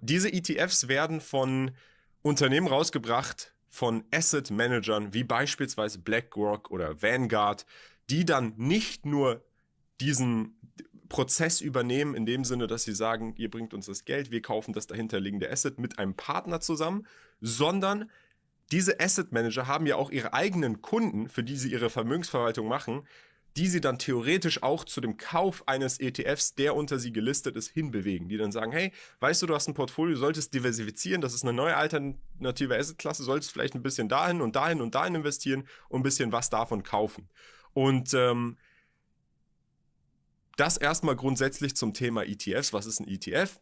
Diese ETFs werden von Unternehmen rausgebracht, von Asset Managern wie beispielsweise BlackRock oder Vanguard, die dann nicht nur diesen Prozess übernehmen, in dem Sinne, dass sie sagen, ihr bringt uns das Geld, wir kaufen das dahinterliegende Asset mit einem Partner zusammen, sondern diese Asset Manager haben ja auch ihre eigenen Kunden, für die sie ihre Vermögensverwaltung machen, die sie dann theoretisch auch zu dem Kauf eines ETFs, der unter sie gelistet ist, hinbewegen. Die dann sagen, hey, weißt du, du hast ein Portfolio, solltest diversifizieren, das ist eine neue alternative Assetklasse, solltest vielleicht ein bisschen dahin und dahin und dahin investieren und ein bisschen was davon kaufen. Und ähm, das erstmal grundsätzlich zum Thema ETFs. Was ist ein ETF?